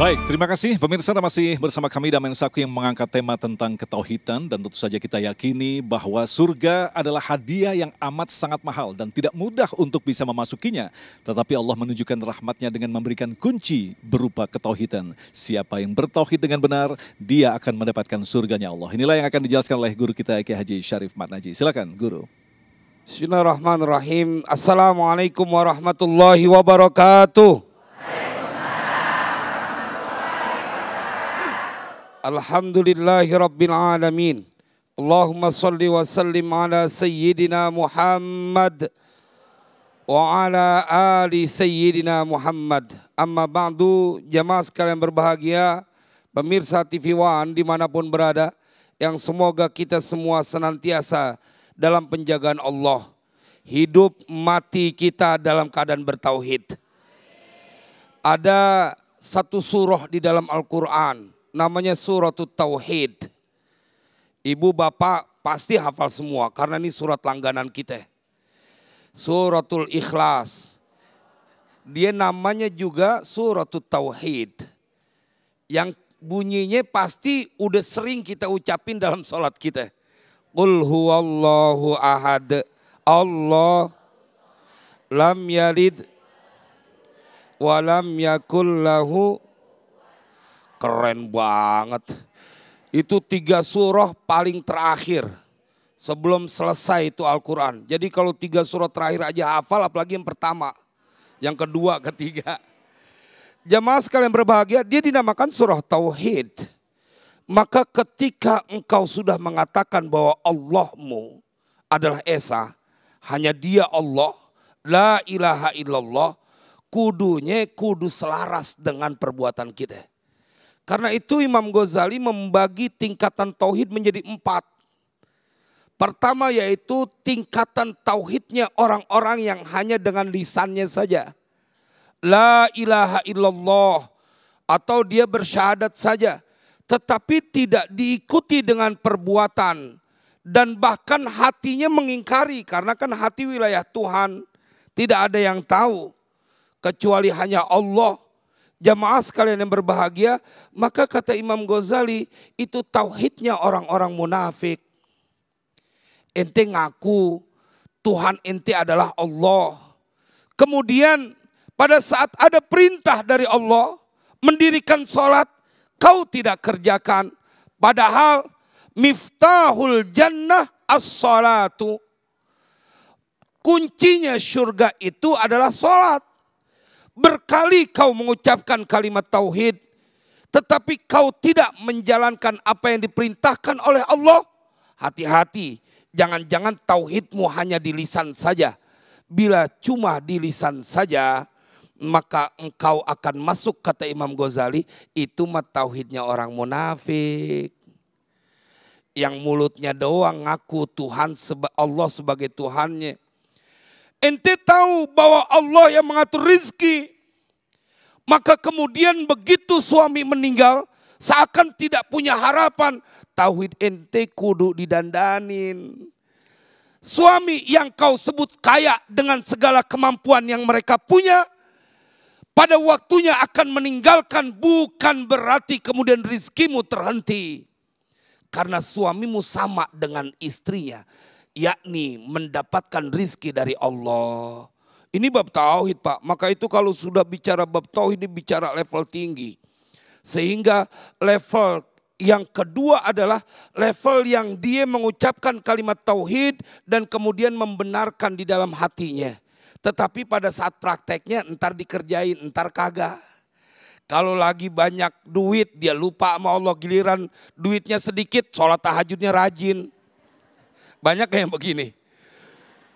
Baik, terima kasih pemirsa Anda masih bersama kami dan Saku yang mengangkat tema tentang ketauhidan dan tentu saja kita yakini bahwa surga adalah hadiah yang amat sangat mahal dan tidak mudah untuk bisa memasukinya. Tetapi Allah menunjukkan rahmatnya dengan memberikan kunci berupa ketauhidan. Siapa yang bertauhid dengan benar, dia akan mendapatkan surganya Allah. Inilah yang akan dijelaskan oleh guru kita Kiai Haji Syarif Matnaji. Silakan, guru. Bismillahirrahmanirrahim. Assalamualaikum warahmatullahi wabarakatuh. Alhamdulillahi Rabbil Alamin. Allahumma salli wa sallim ala Sayyidina Muhammad wa ala ali Sayyidina Muhammad. Amma ba'du jamaah sekalian berbahagia, pemirsa TV One dimanapun berada, yang semoga kita semua senantiasa dalam penjagaan Allah. Hidup mati kita dalam keadaan bertauhid. Ada satu surah di dalam Al-Quran namanya suratul tauhid. Ibu bapak pasti hafal semua karena ini surat langganan kita. Suratul ikhlas. Dia namanya juga suratul tauhid. Yang bunyinya pasti udah sering kita ucapin dalam sholat kita. Qul huwallahu ahad. Allah lam yalid walam yakul lahu keren banget. Itu tiga surah paling terakhir sebelum selesai itu Al-Quran. Jadi kalau tiga surah terakhir aja hafal, apalagi yang pertama, yang kedua, ketiga. Jamaah sekalian berbahagia, dia dinamakan surah Tauhid. Maka ketika engkau sudah mengatakan bahwa Allahmu adalah Esa, hanya dia Allah, la ilaha illallah, kudunya kudu selaras dengan perbuatan kita. Karena itu Imam Ghazali membagi tingkatan tauhid menjadi empat. Pertama yaitu tingkatan tauhidnya orang-orang yang hanya dengan lisannya saja. La ilaha illallah. Atau dia bersyahadat saja. Tetapi tidak diikuti dengan perbuatan. Dan bahkan hatinya mengingkari. Karena kan hati wilayah Tuhan. Tidak ada yang tahu. Kecuali hanya Allah jamaah sekalian yang berbahagia, maka kata Imam Ghazali itu tauhidnya orang-orang munafik. Ente ngaku Tuhan ente adalah Allah. Kemudian pada saat ada perintah dari Allah mendirikan sholat, kau tidak kerjakan. Padahal miftahul jannah as-sholatu. Kuncinya surga itu adalah sholat. Berkali kau mengucapkan kalimat tauhid, tetapi kau tidak menjalankan apa yang diperintahkan oleh Allah. Hati-hati, jangan-jangan tauhidmu hanya di lisan saja. Bila cuma di lisan saja, maka engkau akan masuk kata Imam Ghazali, itu mah tauhidnya orang munafik yang mulutnya doang ngaku Tuhan Allah sebagai Tuhannya. Ente tahu bahwa Allah yang mengatur rizki. Maka kemudian begitu suami meninggal, seakan tidak punya harapan. Tauhid ente kudu didandanin. Suami yang kau sebut kaya dengan segala kemampuan yang mereka punya, pada waktunya akan meninggalkan bukan berarti kemudian rizkimu terhenti. Karena suamimu sama dengan istrinya yakni mendapatkan rizki dari Allah. Ini bab tauhid, Pak. Maka itu kalau sudah bicara bab tauhid ini bicara level tinggi. Sehingga level yang kedua adalah level yang dia mengucapkan kalimat tauhid dan kemudian membenarkan di dalam hatinya. Tetapi pada saat prakteknya entar dikerjain, entar kagak. Kalau lagi banyak duit dia lupa sama Allah giliran duitnya sedikit, sholat tahajudnya rajin. Banyak yang begini.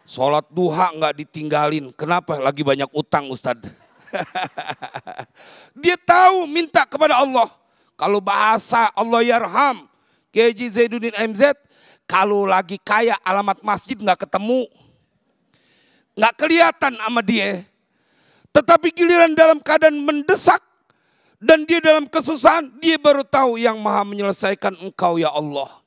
Sholat duha nggak ditinggalin. Kenapa? Lagi banyak utang Ustadz. Dia tahu minta kepada Allah. Kalau bahasa Allah yarham. Keji Zaidudin MZ. Kalau lagi kaya alamat masjid nggak ketemu. nggak kelihatan sama dia. Tetapi giliran dalam keadaan mendesak. Dan dia dalam kesusahan. Dia baru tahu yang maha menyelesaikan engkau ya Allah.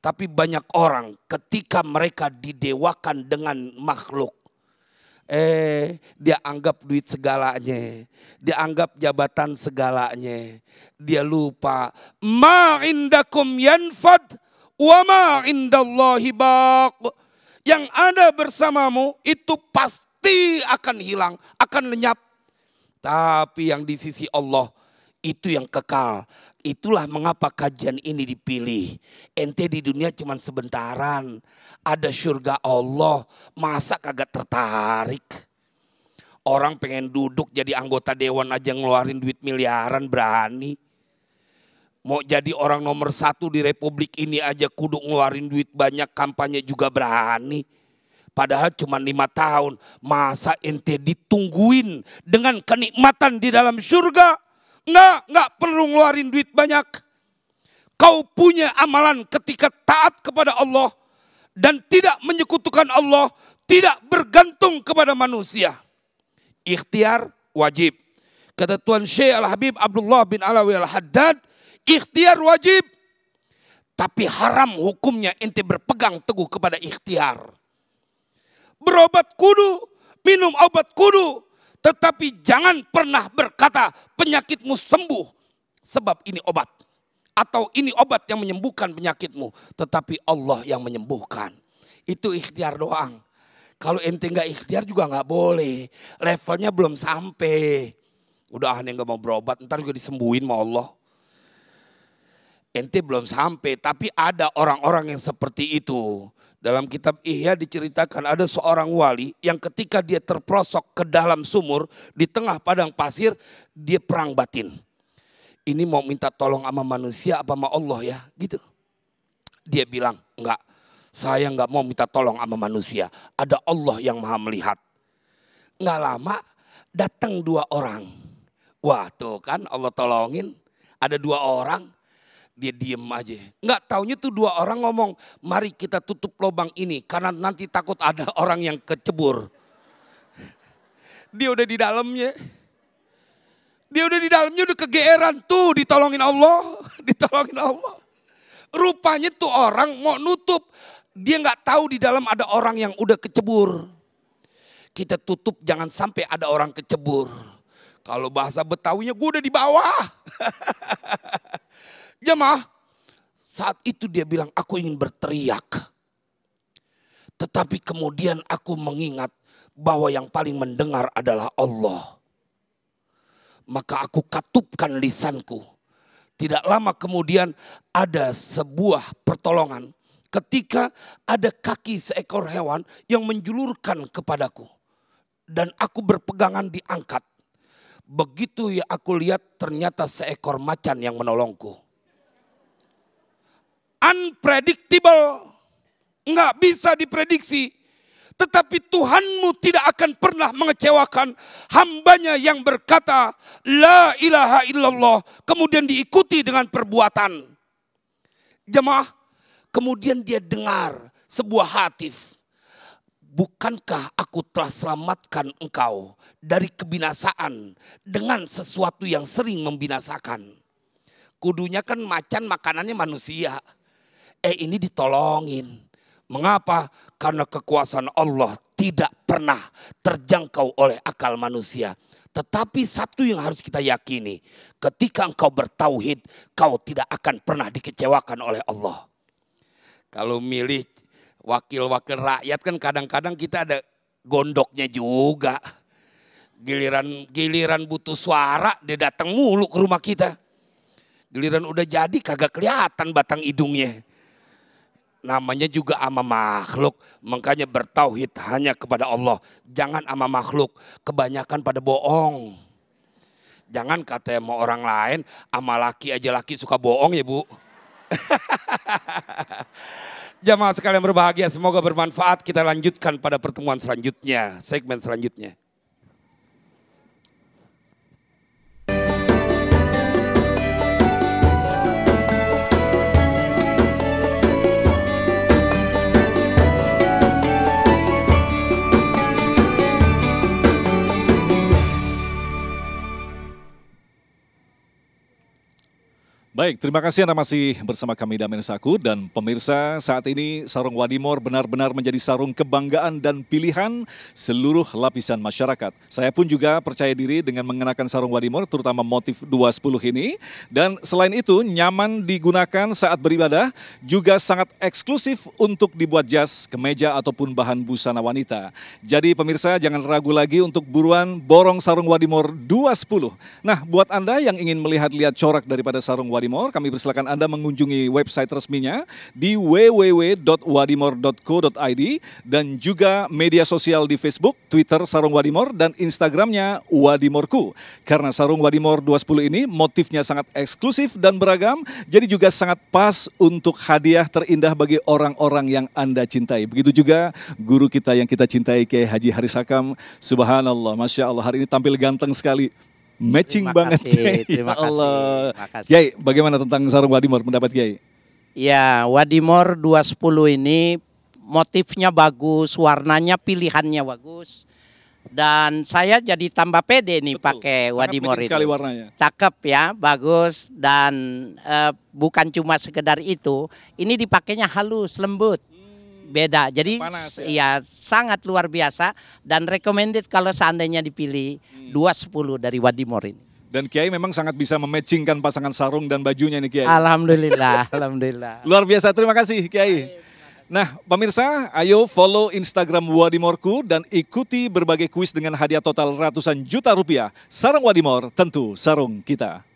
Tapi banyak orang ketika mereka didewakan dengan makhluk. Eh, dia anggap duit segalanya. Dia anggap jabatan segalanya. Dia lupa. Ma indakum yanfad wa ma indallahi baq. Yang ada bersamamu itu pasti akan hilang, akan lenyap. Tapi yang di sisi Allah itu yang kekal. Itulah mengapa kajian ini dipilih. Ente di dunia cuma sebentaran. Ada surga Allah, masa kagak tertarik? Orang pengen duduk jadi anggota dewan aja ngeluarin duit miliaran berani. Mau jadi orang nomor satu di republik ini aja kudu ngeluarin duit banyak kampanye juga berani. Padahal cuma lima tahun. Masa ente ditungguin dengan kenikmatan di dalam surga? Enggak, enggak perlu ngeluarin duit banyak. Kau punya amalan ketika taat kepada Allah dan tidak menyekutukan Allah, tidak bergantung kepada manusia. Ikhtiar wajib. Kata Tuan Syekh Al-Habib Abdullah bin Alawi Al-Haddad, ikhtiar wajib. Tapi haram hukumnya inti berpegang teguh kepada ikhtiar. Berobat kudu, minum obat kudu, tetapi jangan pernah berkata penyakitmu sembuh sebab ini obat. Atau ini obat yang menyembuhkan penyakitmu. Tetapi Allah yang menyembuhkan. Itu ikhtiar doang. Kalau ente nggak ikhtiar juga nggak boleh. Levelnya belum sampai. Udah aneh nggak mau berobat, ntar juga disembuhin sama Allah. Ente belum sampai, tapi ada orang-orang yang seperti itu. Dalam kitab Ihya diceritakan ada seorang wali yang ketika dia terprosok ke dalam sumur di tengah padang pasir, dia perang batin. Ini mau minta tolong sama manusia apa sama Allah ya? Gitu. Dia bilang, enggak, saya enggak mau minta tolong sama manusia. Ada Allah yang maha melihat. Enggak lama datang dua orang. Wah tuh kan Allah tolongin. Ada dua orang dia diem aja. Nggak taunya tuh dua orang ngomong, mari kita tutup lubang ini karena nanti takut ada orang yang kecebur. Dia udah di dalamnya. Dia udah di dalamnya udah kegeeran tuh ditolongin Allah, ditolongin Allah. Rupanya tuh orang mau nutup, dia nggak tahu di dalam ada orang yang udah kecebur. Kita tutup jangan sampai ada orang kecebur. Kalau bahasa Betawinya gue udah di bawah. Jemaah, saat itu dia bilang, aku ingin berteriak. Tetapi kemudian aku mengingat bahwa yang paling mendengar adalah Allah. Maka aku katupkan lisanku. Tidak lama kemudian ada sebuah pertolongan ketika ada kaki seekor hewan yang menjulurkan kepadaku. Dan aku berpegangan diangkat. Begitu ya aku lihat ternyata seekor macan yang menolongku unpredictable, nggak bisa diprediksi. Tetapi Tuhanmu tidak akan pernah mengecewakan hambanya yang berkata, La ilaha illallah, kemudian diikuti dengan perbuatan. Jemaah, kemudian dia dengar sebuah hatif. Bukankah aku telah selamatkan engkau dari kebinasaan dengan sesuatu yang sering membinasakan? Kudunya kan macan makanannya manusia eh ini ditolongin. Mengapa? Karena kekuasaan Allah tidak pernah terjangkau oleh akal manusia. Tetapi satu yang harus kita yakini, ketika engkau bertauhid, kau tidak akan pernah dikecewakan oleh Allah. Kalau milih wakil-wakil rakyat kan kadang-kadang kita ada gondoknya juga. Giliran giliran butuh suara dia datang mulu ke rumah kita. Giliran udah jadi kagak kelihatan batang hidungnya namanya juga ama makhluk. Makanya bertauhid hanya kepada Allah. Jangan ama makhluk, kebanyakan pada bohong. Jangan kata mau orang lain, ama laki aja laki suka bohong ya bu. Jamaah sekalian berbahagia, semoga bermanfaat. Kita lanjutkan pada pertemuan selanjutnya, segmen selanjutnya. Baik, terima kasih Anda masih bersama kami Damen Saku dan pemirsa saat ini sarung Wadimor benar-benar menjadi sarung kebanggaan dan pilihan seluruh lapisan masyarakat. Saya pun juga percaya diri dengan mengenakan sarung Wadimor terutama motif 210 ini dan selain itu nyaman digunakan saat beribadah juga sangat eksklusif untuk dibuat jas, kemeja ataupun bahan busana wanita. Jadi pemirsa jangan ragu lagi untuk buruan borong sarung Wadimor 210. Nah, buat Anda yang ingin melihat-lihat corak daripada sarung Wadimor Wadimor, kami persilakan Anda mengunjungi website resminya di www.wadimor.co.id dan juga media sosial di Facebook, Twitter Sarung Wadimor dan Instagramnya Wadimorku. Karena Sarung Wadimor 210 ini motifnya sangat eksklusif dan beragam, jadi juga sangat pas untuk hadiah terindah bagi orang-orang yang Anda cintai. Begitu juga guru kita yang kita cintai Kiai Haji Harisakam. Subhanallah, Masya Allah hari ini tampil ganteng sekali matching terima banget. Kasih, ya Terima kasih. Allah. kasih. Kiai, bagaimana tentang sarung Wadimor pendapat Kiai? Ya, Wadimor 210 ini motifnya bagus, warnanya pilihannya bagus. Dan saya jadi tambah pede nih Betul. pakai Wadimor itu. Sekali warnanya. Cakep ya, bagus dan e, bukan cuma sekedar itu, ini dipakainya halus, lembut beda. Jadi Panas, ya. ya sangat luar biasa dan recommended kalau seandainya dipilih hmm. 210 dari Wadi Morin. Dan Kiai memang sangat bisa mematchingkan pasangan sarung dan bajunya nih Kiai. Alhamdulillah, alhamdulillah. Luar biasa, terima kasih Kiai. Nah, pemirsa, ayo follow Instagram Wadimorku dan ikuti berbagai kuis dengan hadiah total ratusan juta rupiah. Sarung Wadimor, tentu sarung kita.